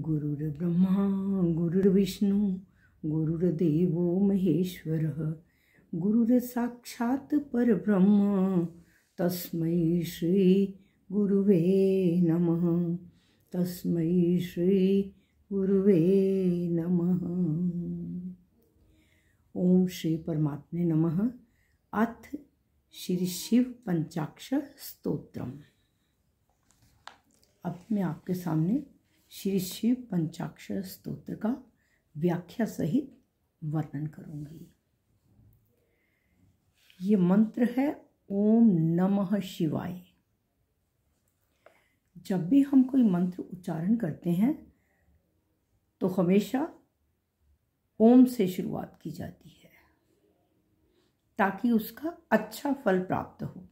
गुरुर्ब्रह्मा गुरुर्विष्णु गुरुर्देव महेश्वर गुरुर्साक्षात् परब्रह्म तस्मै श्री गुरुवे नमः तस्मै श्री गुरुवे नमः ओम श्री परमात्मे नमः अथ श्री शिव पंचाक्षर स्तोत्रम अब मैं आपके सामने श्री शिव पंचाक्षर स्तोत्र का व्याख्या सहित वर्णन करूंगी ये मंत्र है ओम नमः शिवाय जब भी हम कोई मंत्र उच्चारण करते हैं तो हमेशा ओम से शुरुआत की जाती है ताकि उसका अच्छा फल प्राप्त हो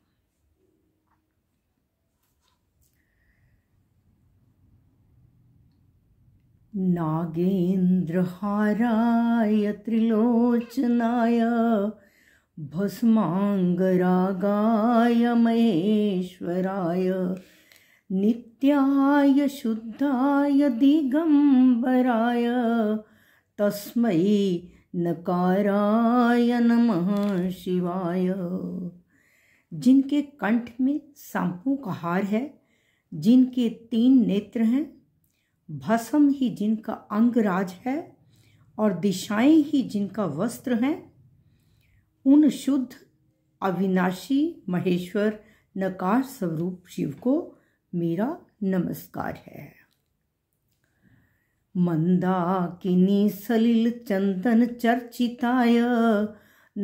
नागेन्द्रहाराय त्रिलोचनाय भस्माङ्गरागाय महेश्वराय नित्याय शुद्धाय दिगम्बराय तस्मै नकाराय नमः शिवाय जिनके कंठ में सांपों का हार है जिनके तीन नेत्र हैं भस्म ही जिनका अंगराज है और दिशाएं ही जिनका वस्त्र हैं उन शुद्ध अविनाशी महेश्वर नकार स्वरूप शिव को मेरा नमस्कार है मंदाकिनी सलिल चंदन चर्चिताय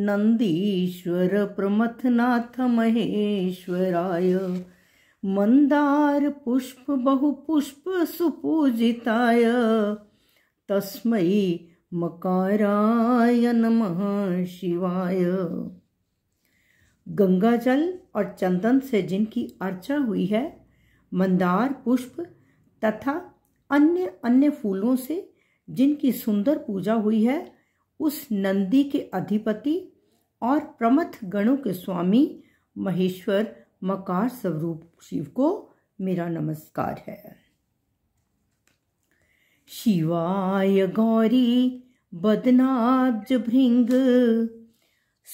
नंदीश्वर प्रमथनाथ महेश्वराय मन्दार पुष्प बहु पुष्प सुपूजिताय तस्मै मकाराय नमः शिवाय गंगा जल और चंदन से जिनकी अर्चा हुई है मंदार पुष्प तथा अन्य अन्य फूलों से जिनकी सुंदर पूजा हुई है उस नंदी के अधिपति और प्रमथ गणों के स्वामी महेश्वर मकार स्वरूप शिव को मेरा नमस्कार है शिवाय गौरी बदनाब्ज भृंग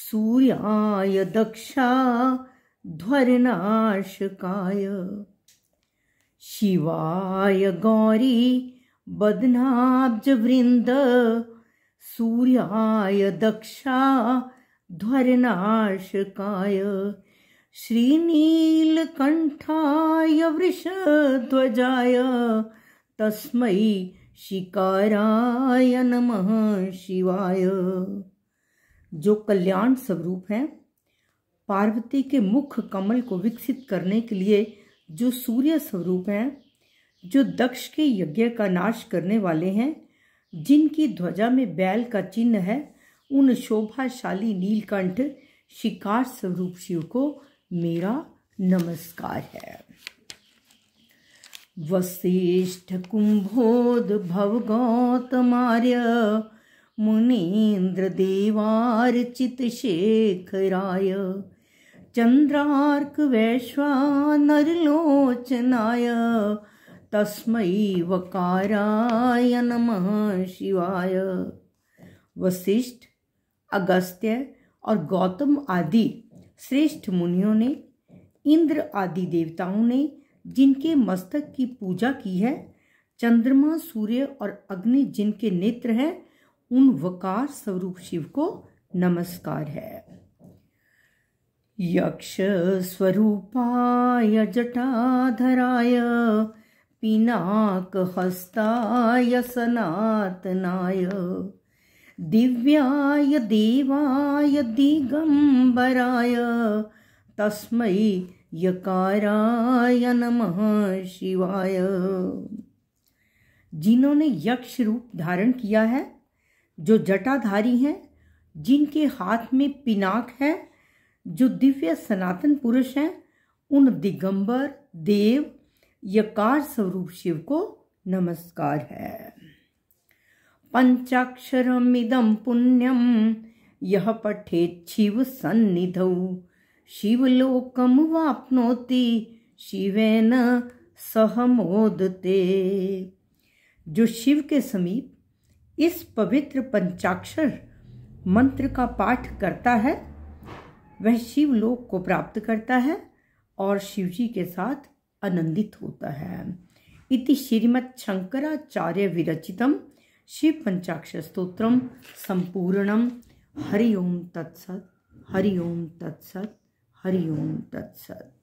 सूर्याय दक्षा ध्वरनाशकाय शिवाय गौरी बदनाब्ज वृंद सूर्याय दक्षा ध्वरनाशकाय श्रीनीलकण्ठाय वृषध्वजाय तस्मै शिकाराय नमः शिवाय जो कल्याण स्वरूप हैं पार्वती के मुख कमल को विकसित करने के लिए जो सूर्य स्वरूप हैं जो दक्ष के यज्ञ का नाश करने वाले हैं जिनकी ध्वजा में बैल का चिन्ह है उन शोभाशाली नीलकंठ शिकार स्वरूप शिव को मेरा नमस्कार है वशिष्ठ कुंभोद भवगौतमार्य मुनीन्द्र देवार्चित शेखराय चन्द्रार्क वैश्वानरलोचनाय तस्मै वकाराय नमः शिवाय वशिष्ठ अगस्त्य और गौतम आदि श्रेष्ठ मुनियों ने इंद्र आदि देवताओं ने जिनके मस्तक की पूजा की है चंद्रमा सूर्य और अग्नि जिनके नेत्र हैं उन वकार स्वरूप शिव को नमस्कार है यक्ष स्वरूपाय जटाधराय पिनाक हस्ताय सनातनाय दिव्याय देवाय दिगंबराय तस्मै यकाराय नमः शिवाय जिन्होंने यक्ष रूप धारण किया है जो जटाधारी हैं जिनके हाथ में पिनाक है जो दिव्य सनातन पुरुष हैं उन दिगंबर देव यकार स्वरूप शिव को नमस्कार है पञ्चाक्षरमिदं पुण्यं यः पठेत् शिवसन्निधौ शिवलोकं वाप्नोति शिवेन सह मोदते जो शिव के समीप इस पवित्र पंचाक्षर मंत्र का पाठ करता है वह शिवलोक को प्राप्त करता है और शिवजी के साथ आनंदित होता है इति श्रीमद् शंकराचार्य विरचितम् शिव पंचाक्षर स्त्रोत्रम संपूर्णम हरि ओम तत्सत हरि ओम तत्सत हरि ओम तत्सत